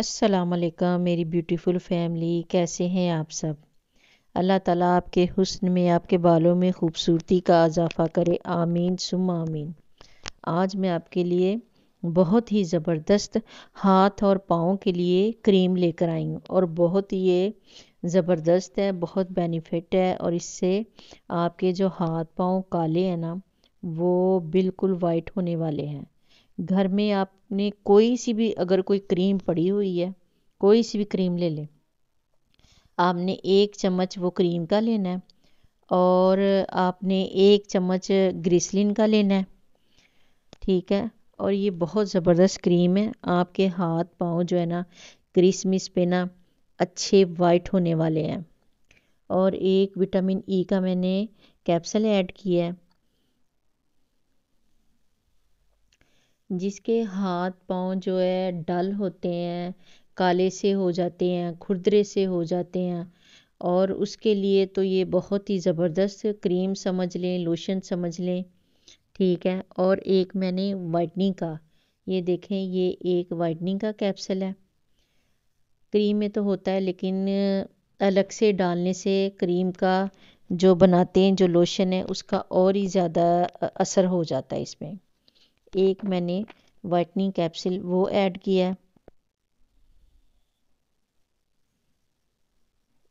असलकम मेरी beautiful family कैसे हैं आप सब अल्लाह ताला आपके हुस्न में आपके बालों में खूबसूरती का इजाफ़ा करे आमीन सुम आमीन आज मैं आपके लिए बहुत ही ज़बरदस्त हाथ और पाँव के लिए क्रीम लेकर आई हूँ और बहुत ये ज़बरदस्त है बहुत बेनिफिट है और इससे आपके जो हाथ पाँव काले हैं ना वो बिल्कुल वाइट होने वाले हैं घर में आपने कोई सी भी अगर कोई क्रीम पड़ी हुई है कोई सी भी क्रीम ले लें आपने एक चम्मच वो क्रीम का लेना है और आपने एक चम्मच ग्रिसलिन का लेना है ठीक है और ये बहुत ज़बरदस्त क्रीम है आपके हाथ पाँव जो है ना क्रिसमिस पे ना अच्छे वाइट होने वाले हैं और एक विटामिन ई e का मैंने कैप्सल ऐड किया है जिसके हाथ पाँव जो है डल होते हैं काले से हो जाते हैं खुरदरे से हो जाते हैं और उसके लिए तो ये बहुत ही ज़बरदस्त क्रीम समझ लें लोशन समझ लें ठीक है और एक मैंने वाइटनिंग का ये देखें ये एक वाइटनिंग का कैप्सल है क्रीम में तो होता है लेकिन अलग से डालने से क्रीम का जो बनाते हैं जो लोशन है उसका और ही ज़्यादा असर हो जाता है इसमें एक मैंने वाइटनिंग कैप्सूल वो ऐड किया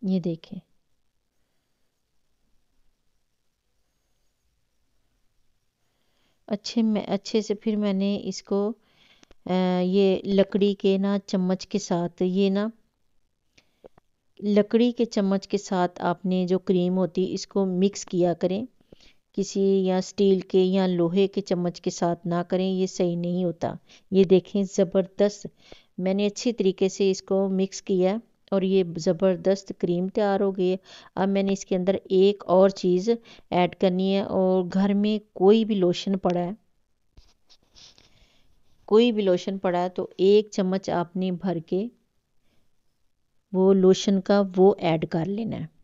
ये देखें अच्छे में अच्छे से फिर मैंने इसको आ, ये लकड़ी के ना चम्मच के साथ ये ना लकड़ी के चम्मच के साथ आपने जो क्रीम होती इसको मिक्स किया करें किसी या स्टील के या लोहे के चम्मच के साथ ना करें ये सही नहीं होता ये देखें ज़बरदस्त मैंने अच्छी तरीके से इसको मिक्स किया और ये ज़बरदस्त क्रीम तैयार हो गई है अब मैंने इसके अंदर एक और चीज़ ऐड करनी है और घर में कोई भी लोशन पड़ा है कोई भी लोशन पड़ा है तो एक चम्मच आपने भर के वो लोशन का वो ऐड कर लेना है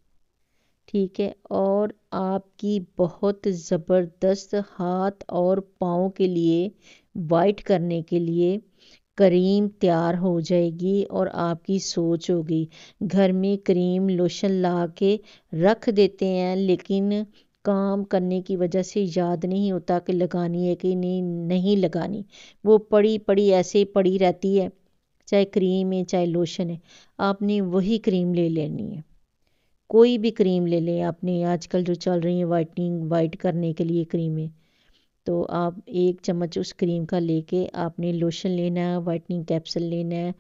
ठीक है और आपकी बहुत ज़बरदस्त हाथ और पाँव के लिए वाइट करने के लिए क्रीम तैयार हो जाएगी और आपकी सोच होगी घर में क्रीम लोशन ला के रख देते हैं लेकिन काम करने की वजह से याद नहीं होता कि लगानी है कि नहीं नहीं लगानी वो पड़ी पड़ी ऐसे पड़ी रहती है चाहे क्रीम है चाहे लोशन है आपने वही क्रीम ले लेनी है कोई भी क्रीम ले लें आपने आजकल जो चल रही है वाइटनिंग वाइट करने के लिए क्रीमें तो आप एक चम्मच उस क्रीम का लेके आपने लोशन लेना है वाइटनिंग कैप्सूल लेना है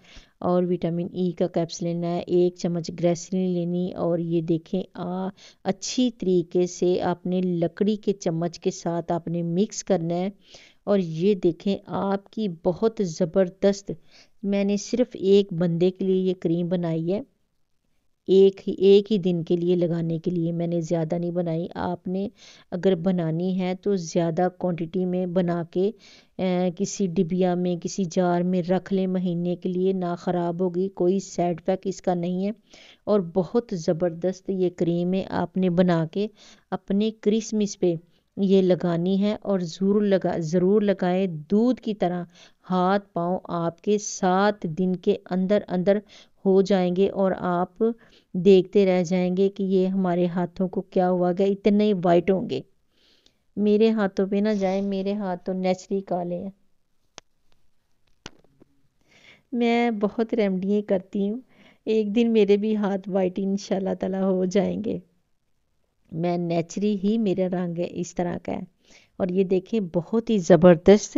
और विटामिन ई e का कैप्सूल लेना है एक चम्मच ग्रेसलिन लेनी और ये देखें आ अच्छी तरीके से आपने लकड़ी के चम्मच के साथ आपने मिक्स करना है और ये देखें आपकी बहुत ज़बरदस्त मैंने सिर्फ़ एक बंदे के लिए ये क्रीम बनाई है एक ही एक ही दिन के लिए लगाने के लिए मैंने ज़्यादा नहीं बनाई आपने अगर बनानी है तो ज़्यादा क्वांटिटी में बना के ए, किसी डिबिया में किसी जार में रख लें महीने के लिए ना ख़राब होगी कोई साइड इफ़ेक्ट इसका नहीं है और बहुत ज़बरदस्त ये क्रीम है आपने बना के अपने क्रिसमस पे ये लगानी है और ज़रूर लगा ज़रूर लगाएं दूध की तरह हाथ पाँव आपके सात दिन के अंदर अंदर हो जाएंगे और आप देखते रह जाएंगे कि ये हमारे हाथों को क्या हुआ गया इतने वाइट होंगे मेरे हाथों पे ना जाए मेरे हाथ तो नेचुरली काले हैं मैं बहुत रेमडियाँ करती हूँ एक दिन मेरे भी हाथ वाइट इन ताला हो जाएंगे मैं नेचुरी ही मेरा रंग है इस तरह का है और ये देखें बहुत ही ज़बरदस्त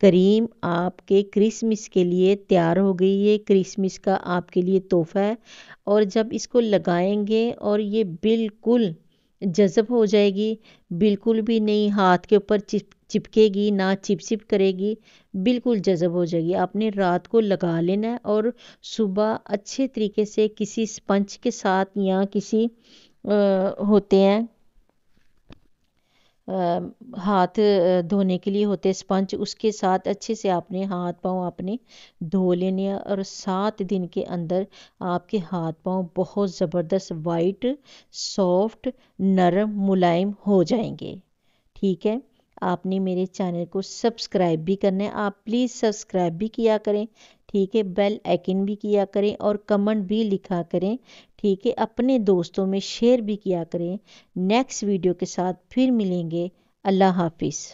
करीम आपके क्रिसमस के लिए तैयार हो गई है क्रिसमस का आपके लिए तोहफ़ा है और जब इसको लगाएंगे और ये बिल्कुल जज़ब हो जाएगी बिल्कुल भी नहीं हाथ के ऊपर चिप चिपकेगी ना चिपचिप करेगी बिल्कुल जज़ब हो जाएगी आपने रात को लगा लेना है और सुबह अच्छे तरीके से किसी स्पंच के साथ या किसी आ, होते हैं हाथ धोने के लिए होते स्पंज उसके साथ अच्छे से आपने हाथ पाँव आपने धो लेने हैं और सात दिन के अंदर आपके हाथ पाँव बहुत ज़बरदस्त वाइट सॉफ्ट नरम मुलायम हो जाएंगे ठीक है आपने मेरे चैनल को सब्सक्राइब भी करना है आप प्लीज़ सब्सक्राइब भी किया करें ठीक है बेल आइकन भी किया करें और कमेंट भी लिखा करें ठीक है अपने दोस्तों में शेयर भी किया करें नेक्स्ट वीडियो के साथ फिर मिलेंगे अल्लाह हाफिज़